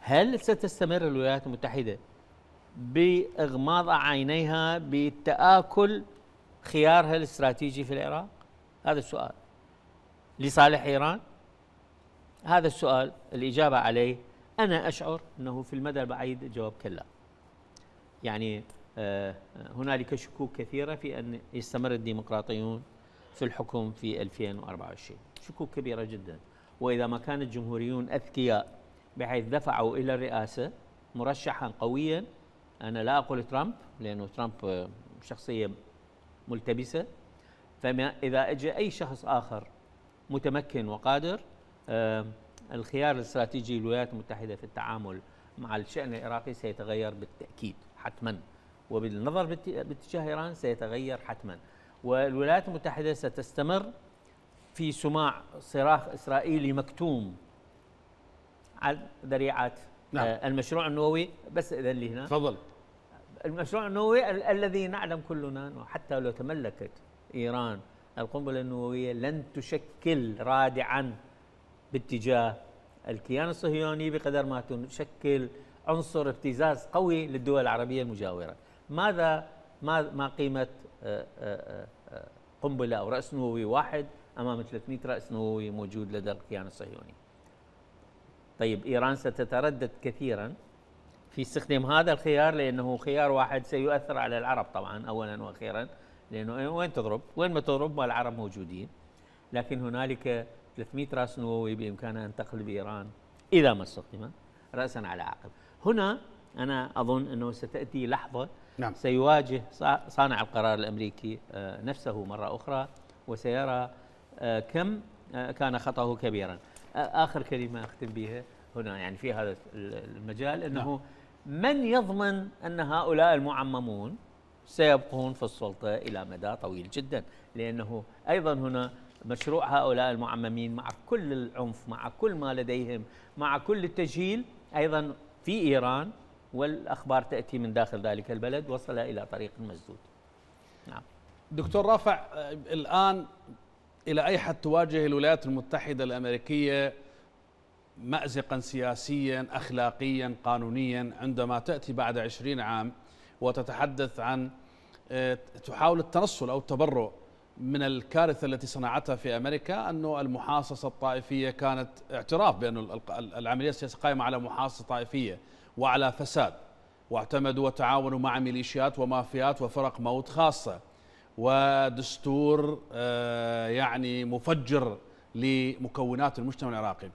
هل ستستمر الولايات المتحدة بإغماض عينيها بتآكل خيارها الاستراتيجي في العراق هذا السؤال لصالح إيران هذا السؤال الإجابة عليه أنا أشعر أنه في المدى البعيد الجواب كلا يعني آه، هنالك شكوك كثيرة في أن يستمر الديمقراطيون في الحكم في 2024 شكوك كبيرة جدا وإذا ما كان الجمهوريون أذكياء بحيث دفعوا الى الرئاسه مرشحا قويا انا لا اقول ترامب لانه ترامب آه، شخصيه ملتبسه فما اذا اجى اي شخص اخر متمكن وقادر آه، الخيار الاستراتيجي للولايات المتحده في التعامل مع الشان العراقي سيتغير بالتاكيد حتما وبالنظر باتجاه ايران سيتغير حتما والولايات المتحده ستستمر في سماع صراخ اسرائيلي مكتوم عن ذريعه نعم. آه، المشروع النووي بس اذا لي هنا تفضل المشروع النووي ال الذي نعلم كلنا انه حتى لو تملكت ايران القنبله النوويه لن تشكل رادعا باتجاه الكيان الصهيوني بقدر ما تشكل عنصر ابتزاز قوي للدول العربيه المجاوره. ماذا ما ما قيمه آه، آه، قنبله او راس نووي واحد امام 300 راس نووي موجود لدى الكيان الصهيوني. طيب إيران ستتردد كثيرا في استخدام هذا الخيار لأنه خيار واحد سيؤثر على العرب طبعا أولا وأخيرا لأنه وين تضرب وين ما تضرب ما العرب موجودين لكن هنالك 300 رأس نووي بإمكانها أن تقلب إيران إذا ما استخدمت رأسا على عقب هنا أنا أظن أنه ستأتي لحظة نعم. سيواجه صانع القرار الأمريكي آه، نفسه مرة أخرى وسيرى آه، كم آه، كان خطأه كبيرا اخر كلمه اختم بها هنا يعني في هذا المجال انه نعم. من يضمن ان هؤلاء المعممون سيبقون في السلطه الى مدى طويل جدا لانه ايضا هنا مشروع هؤلاء المعممين مع كل العنف مع كل ما لديهم مع كل التجهيل ايضا في ايران والاخبار تاتي من داخل ذلك البلد وصل الى طريق مسدود نعم دكتور رافع آه، الان إلى أي حد تواجه الولايات المتحدة الأمريكية مأزقا سياسيا أخلاقيا قانونيا عندما تأتي بعد عشرين عام وتتحدث عن آه، تحاول التنصل أو التبرؤ من الكارثة التي صنعتها في أمريكا أنه المحاصصة الطائفية كانت اعتراف بأن العملية السياسية قائمة على محاصصة طائفية وعلى فساد واعتمدوا وتعاونوا مع ميليشيات ومافيات وفرق موت خاصة ودستور آه، يعني مفجر لمكونات المجتمع العراقي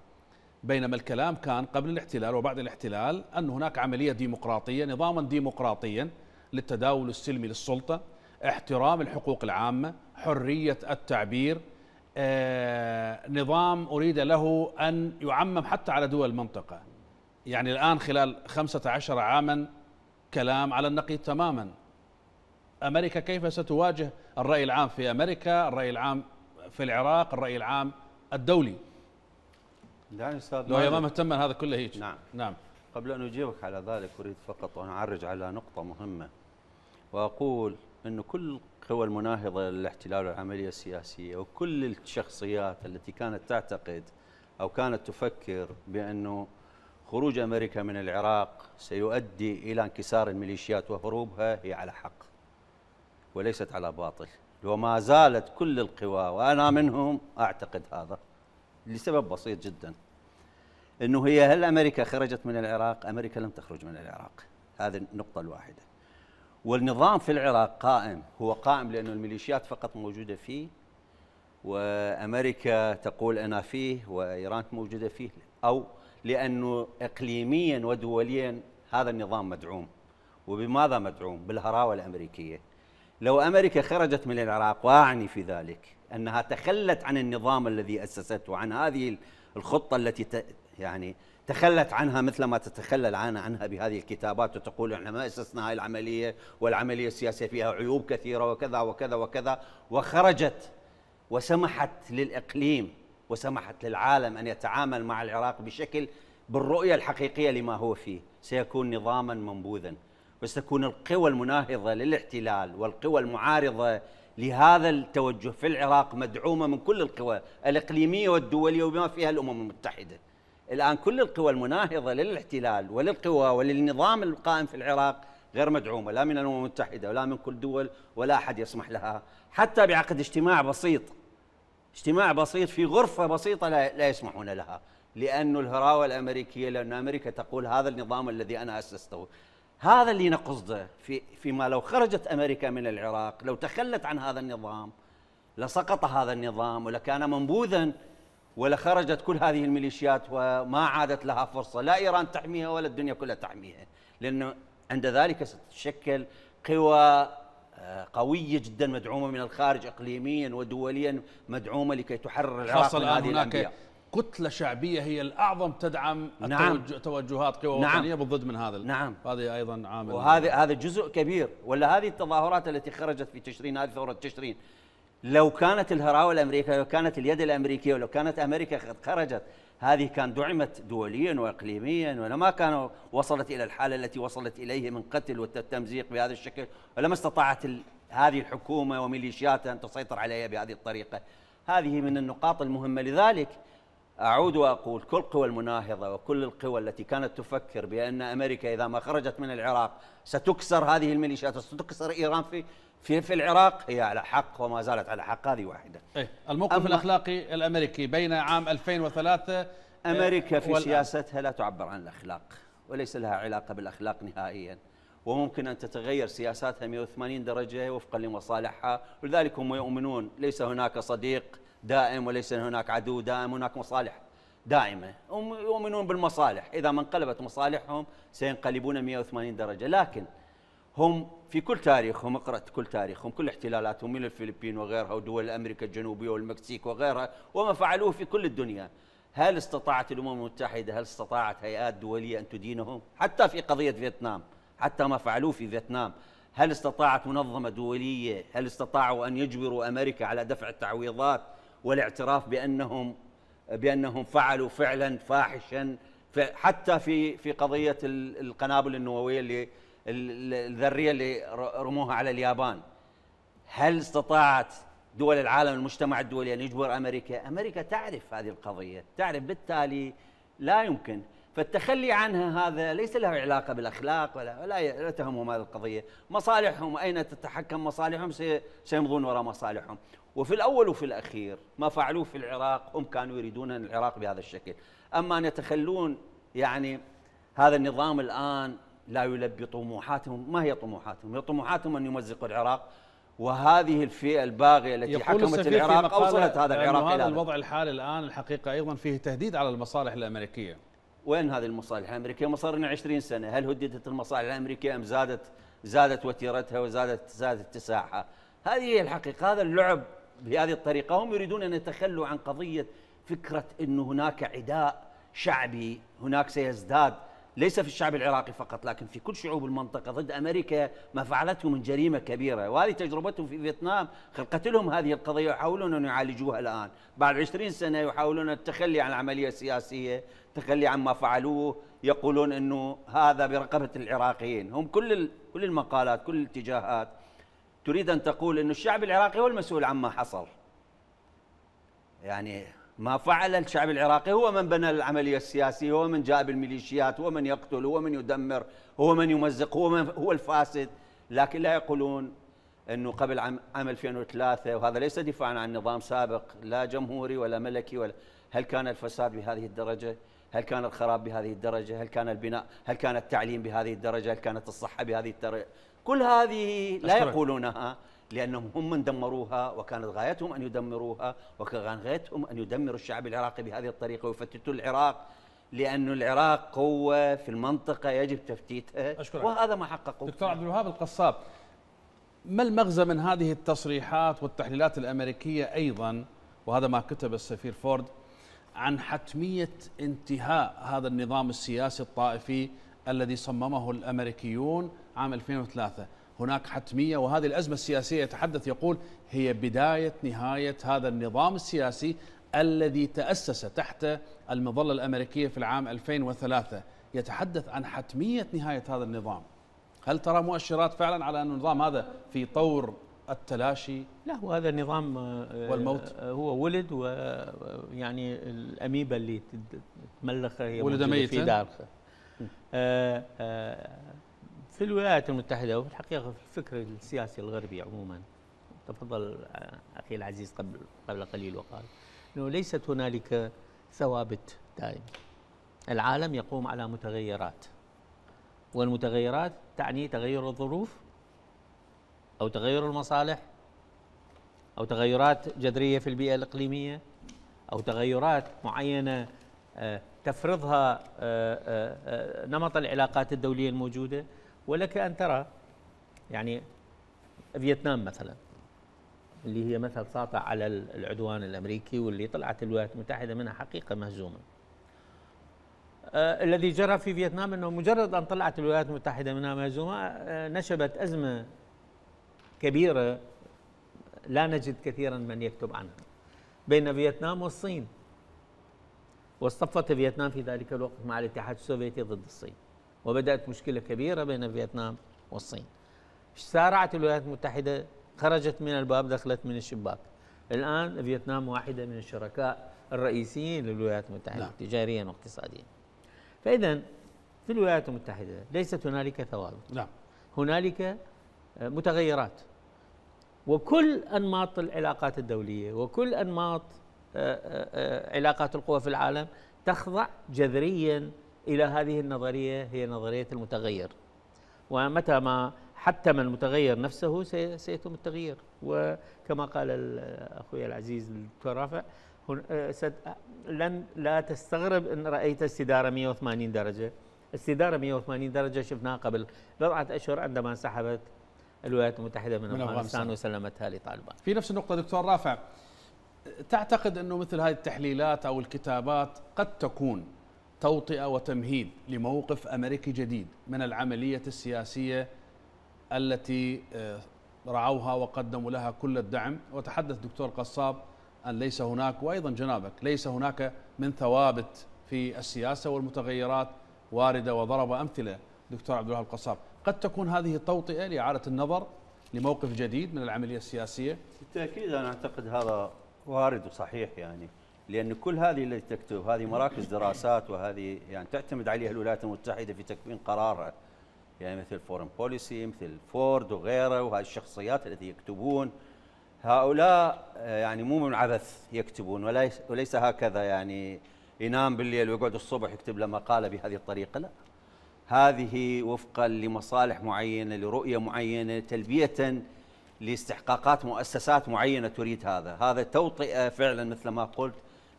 بينما الكلام كان قبل الاحتلال وبعد الاحتلال أن هناك عملية ديمقراطية نظاما ديمقراطيا للتداول السلمي للسلطة احترام الحقوق العامة حرية التعبير آه، نظام أريد له أن يعمم حتى على دول المنطقة يعني الآن خلال 15 عاما كلام على النقيض تماما أمريكا كيف ستواجه الرأي العام في أمريكا الرأي العام في العراق الرأي العام الدولي دعني نعم، أستاذ لو هي ما مهتمة هذا كله هيك نعم نعم قبل أن أجيبك على ذلك أريد فقط أن أعرج على نقطة مهمة وأقول أن كل القوى المناهضة للاحتلال والعملية السياسية وكل الشخصيات التي كانت تعتقد أو كانت تفكر بأنه خروج أمريكا من العراق سيؤدي إلى انكسار الميليشيات وهروبها هي على حق وليست على باطل وما زالت كل القوى وأنا منهم أعتقد هذا لسبب بسيط جدا أنه هي هل أمريكا خرجت من العراق أمريكا لم تخرج من العراق هذه النقطة الواحدة والنظام في العراق قائم هو قائم لأن الميليشيات فقط موجودة فيه وأمريكا تقول أنا فيه وإيران موجودة فيه أو لأنه إقليميا ودوليا هذا النظام مدعوم وبماذا مدعوم؟ بالهراوة الأمريكية لو أمريكا خرجت من العراق وأعني في ذلك أنها تخلت عن النظام الذي أسسته عن هذه الخطة التي ت... يعني تخلت عنها مثل ما تتخلى العانة عنها بهذه الكتابات وتقول احنا ما اسسنا هاي العمليه والعمليه السياسيه فيها عيوب كثيره وكذا وكذا وكذا وخرجت وسمحت للاقليم وسمحت للعالم ان يتعامل مع العراق بشكل بالرؤيه الحقيقيه لما هو فيه، سيكون نظاما منبوذا. وستكون القوى المناهضة للاحتلال والقوى المعارضة لهذا التوجه في العراق مدعومة من كل القوى الإقليمية والدولية وبما فيها الأمم المتحدة الآن كل القوى المناهضة للاحتلال وللقوى وللنظام القائم في العراق غير مدعومة لا من الأمم المتحدة ولا من كل دول ولا أحد يسمح لها حتى بعقد اجتماع بسيط اجتماع بسيط في غرفة بسيطة لا, لا يسمحون لها لأن الهراوة الأمريكية لأن أمريكا تقول هذا النظام الذي أنا أسسته هذا اللي نقصده في فيما لو خرجت امريكا من العراق لو تخلت عن هذا النظام لسقط هذا النظام ولكان منبوذا ولخرجت كل هذه الميليشيات وما عادت لها فرصه لا ايران تحميها ولا الدنيا كلها تحميها لانه عند ذلك ستتشكل قوى آه، قوية جدا مدعومة من الخارج إقليميا ودوليا مدعومة لكي تحرر العراق من هذه هناك كتله شعبيه هي الاعظم تدعم نعم توجهات قوى نعم وطنيه بالضد من هذا نعم هذه ايضا عامل وهذا هذا جزء كبير ولا هذه التظاهرات التي خرجت في تشرين هذه ثوره تشرين لو كانت الهراوه الامريكيه لو كانت اليد الامريكيه ولو كانت امريكا قد خرجت هذه كان دعمت دوليا واقليميا ولما كانوا وصلت الى الحاله التي وصلت اليه من قتل والتمزيق بهذا الشكل ولما استطاعت هذه الحكومه وميليشياتها ان تسيطر عليها بهذه الطريقه هذه من النقاط المهمه لذلك أعود وأقول كل قوى المناهضة وكل القوى التي كانت تفكر بأن أمريكا إذا ما خرجت من العراق ستكسر هذه الميليشيات وستكسر إيران في في في العراق هي على حق وما زالت على حق هذه واحدة إيه الموقف الأخلاقي الأمريكي بين عام 2003 إيه، أمريكا في سياستها لا تعبر عن الأخلاق وليس لها علاقة بالأخلاق نهائياً وممكن أن تتغير سياساتها 180 درجة وفقا لمصالحها ولذلك هم يؤمنون ليس هناك صديق دائم وليس هناك عدو دائم هناك مصالح دائمة هم يؤمنون بالمصالح إذا ما انقلبت مصالحهم سينقلبون 180 درجة لكن هم في كل تاريخهم اقرأت كل تاريخهم كل احتلالاتهم من الفلبين وغيرها ودول أمريكا الجنوبية والمكسيك وغيرها وما فعلوه في كل الدنيا هل استطاعت الأمم المتحدة هل استطاعت هيئات دولية أن تدينهم حتى في قضية فيتنام حتى ما فعلوه في فيتنام هل استطاعت منظمة دولية هل استطاعوا أن يجبروا أمريكا على دفع التعويضات والاعتراف بأنهم بأنهم فعلوا فعلا فاحشا حتى في في قضية القنابل النووية اللي الذرية اللي رموها على اليابان هل استطاعت دول العالم المجتمع الدولي أن يجبر أمريكا؟ أمريكا تعرف هذه القضية تعرف بالتالي لا يمكن فالتخلي عنها هذا ليس له علاقة بالأخلاق ولا ولا تهمهم هذه القضية مصالحهم أين تتحكم مصالحهم سيمضون وراء مصالحهم وفي الأول وفي الأخير ما فعلوه في العراق هم كانوا يريدون العراق بهذا الشكل أما أن يتخلون يعني هذا النظام الآن لا يلبي طموحاتهم ما هي طموحاتهم؟ هي طموحاتهم أن يمزقوا العراق وهذه الفئة الباغية التي حكمت العراق أوصلت هذا العراق إلى هذا الوضع الحالي الآن الحقيقة أيضا فيه تهديد على المصالح الأمريكية وين هذه المصالح الامريكيه؟ مصر لنا 20 سنه، هل هددت المصالح الامريكيه ام زادت زادت وتيرتها وزادت زادت اتساعها؟ هذه هي الحقيقه، هذا اللعب بهذه الطريقه، هم يريدون ان يتخلوا عن قضيه فكره انه هناك عداء شعبي هناك سيزداد ليس في الشعب العراقي فقط لكن في كل شعوب المنطقه ضد امريكا ما فعلته من جريمه كبيره وهذه تجربتهم في فيتنام خلقت لهم هذه القضيه ويحاولون ان يعالجوها الان بعد 20 سنه يحاولون التخلي عن العمليه السياسيه تخلي عما فعلوه يقولون انه هذا برقبه العراقيين، هم كل كل المقالات كل الاتجاهات تريد ان تقول انه الشعب العراقي هو المسؤول عما حصل. يعني ما فعل الشعب العراقي هو من بنى العمليه السياسيه، هو من جاء بالميليشيات، هو من يقتل، هو من يدمر، هو من يمزق، هو من هو الفاسد، لكن لا يقولون انه قبل عام 2003 وهذا ليس دفاعا عن نظام سابق لا جمهوري ولا ملكي ولا هل كان الفساد بهذه الدرجه؟ هل كان الخراب بهذه الدرجة هل كان البناء هل كان التعليم بهذه الدرجة هل كانت الصحة بهذه الدرجة كل هذه لا يقولونها لأنهم هم من دمروها وكانت غايتهم أن يدمروها وكان غايتهم أن يدمروا الشعب العراقي بهذه الطريقة ويفتتوا العراق لأن العراق قوة في المنطقة يجب تفتيتها أشكرك. وهذا ما حققوه دكتور عبد الوهاب القصاب ما المغزى من هذه التصريحات والتحليلات الأمريكية أيضا وهذا ما كتب السفير فورد عن حتمية انتهاء هذا النظام السياسي الطائفي الذي صممه الأمريكيون عام 2003 هناك حتمية وهذه الأزمة السياسية يتحدث يقول هي بداية نهاية هذا النظام السياسي الذي تأسس تحت المظلة الأمريكية في العام 2003 يتحدث عن حتمية نهاية هذا النظام هل ترى مؤشرات فعلا على أن النظام هذا في طور التلاشي لا هو هذا النظام آه، آه، والموت آه، هو ولد ويعني الاميبا اللي تملخ هي ولد ميتا في داخله في الولايات المتحده وفي الحقيقه في الفكر السياسي الغربي عموما تفضل اخي العزيز قبل قبل قليل وقال انه ليست هنالك ثوابت دائم العالم يقوم على متغيرات والمتغيرات تعني تغير الظروف أو تغير المصالح أو تغيرات جذرية في البيئة الإقليمية أو تغيرات معينة آه، تفرضها آه، آه، نمط العلاقات الدولية الموجودة ولك أن ترى يعني فيتنام مثلا اللي هي مثل ساطع على العدوان الأمريكي واللي طلعت الولايات المتحدة منها حقيقة مهزومة الذي جرى في فيتنام أنه مجرد أن طلعت الولايات المتحدة منها مهزومة نشبت أزمة كبيرة لا نجد كثيرا من يكتب عنها بين فيتنام والصين واصطفت فيتنام في ذلك الوقت مع الاتحاد السوفيتي ضد الصين وبدأت مشكلة كبيرة بين فيتنام والصين سارعت الولايات المتحدة خرجت من الباب دخلت من الشباك الآن فيتنام واحدة من الشركاء الرئيسيين للولايات المتحدة نعم. تجاريا واقتصاديا فإذا في الولايات المتحدة ليست هنالك ثوابت نعم. هنالك متغيرات وكل انماط العلاقات الدوليه وكل انماط آه، آه، آه، علاقات القوى في العالم تخضع جذريا الى هذه النظريه هي نظريه المتغير ومتى ما حتم المتغير نفسه سيتم التغيير وكما قال اخوي العزيز الدكتور رافع لن لا تستغرب ان رايت استداره 180 درجه استداره 180 درجه شفناها قبل بضعه اشهر عندما انسحبت الولايات المتحدة من, من أفغانستان وسلمتها لطالبان في نفس النقطة دكتور رافع تعتقد أنه مثل هذه التحليلات أو الكتابات قد تكون توطئة وتمهيد لموقف أمريكي جديد من العملية السياسية التي آه، رعوها وقدموا لها كل الدعم وتحدث دكتور قصاب أن ليس هناك وأيضا جنابك ليس هناك من ثوابت في السياسة والمتغيرات واردة وضرب أمثلة دكتور عبد الوهاب القصاب قد تكون هذه توطئة لإعادة النظر لموقف جديد من العملية السياسية بالتأكيد أنا أعتقد هذا وارد وصحيح يعني لأن كل هذه اللي تكتب هذه مراكز دراسات وهذه يعني تعتمد عليها الولايات المتحدة في تكوين قرارها يعني مثل فورن بوليسي مثل فورد وغيره وهذه الشخصيات التي يكتبون هؤلاء آه، يعني مو من عبث يكتبون وليس هكذا يعني ينام بالليل ويقعد الصبح يكتب له مقالة بهذه الطريقة لا هذه وفقا لمصالح معينة لرؤية معينة تلبية لاستحقاقات مؤسسات معينة تريد هذا هذا توطئة فعلا مثل ما قلت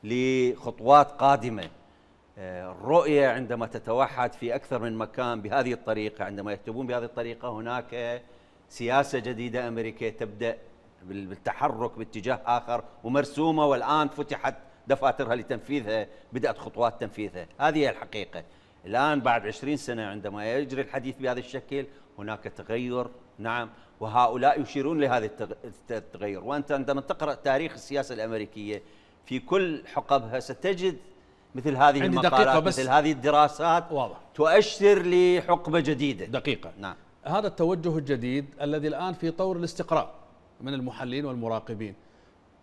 لخطوات قادمة آه، الرؤية عندما تتوحد في أكثر من مكان بهذه الطريقة عندما يكتبون بهذه الطريقة هناك سياسة جديدة أمريكية تبدأ بالتحرك باتجاه آخر ومرسومة والآن فتحت دفاترها لتنفيذها بدأت خطوات تنفيذها هذه هي الحقيقة الآن بعد 20 سنة عندما يجري الحديث بهذا الشكل هناك تغير نعم وهؤلاء يشيرون لهذا التغير وأنت عندما تقرأ تاريخ السياسة الأمريكية في كل حقبها ستجد مثل هذه عندي المقالات دقيقة بس مثل هذه الدراسات واضح تؤشر لحقبة جديدة دقيقة نعم هذا التوجه الجديد الذي الآن في طور الاستقراء من المحللين والمراقبين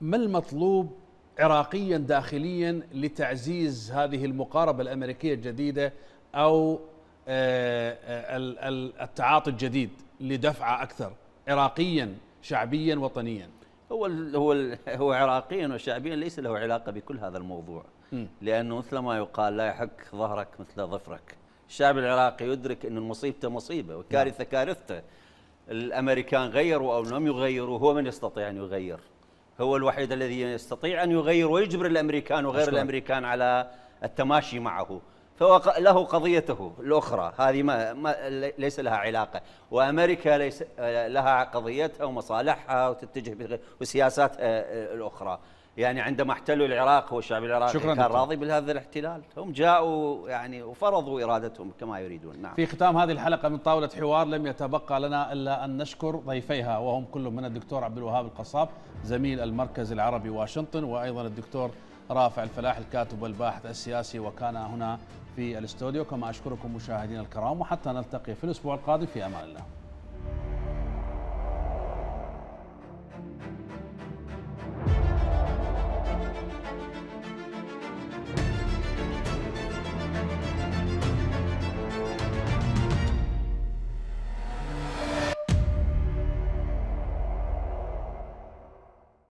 ما المطلوب عراقيا داخليا لتعزيز هذه المقاربه الامريكيه الجديده او آه، آه، التعاطي الجديد لدفعه اكثر عراقيا شعبيا وطنيا هو هو هو عراقيا وشعبيا ليس له علاقه بكل هذا الموضوع م. لانه مثل ما يقال لا يحك ظهرك مثل ظفرك الشعب العراقي يدرك ان مصيبته مصيبه والكارثه نعم. كارثته الامريكان غيروا او لم يغيروا هو من يستطيع ان يغير هو الوحيد الذي يستطيع أن يغير ويجبر الأمريكان وغير أشكرك. الأمريكان على التماشي معه فهو له قضيته الأخرى هذه ما, ما ليس لها علاقة وأمريكا ليس آه، لها قضيتها ومصالحها وتتجه بسياسات آه، آه، الأخرى يعني عندما احتلوا العراق والشعب العراقي شكرا كان راضي بهذا الاحتلال هم جاءوا يعني وفرضوا إرادتهم كما يريدون نعم في ختام هذه الحلقة من طاولة حوار لم يتبقى لنا إلا أن نشكر ضيفيها وهم كل من الدكتور عبد الوهاب القصاب زميل المركز العربي واشنطن وأيضا الدكتور رافع الفلاح الكاتب والباحث السياسي وكان هنا في الاستوديو كما أشكركم مشاهدينا الكرام وحتى نلتقي في الأسبوع القادم في أمان الله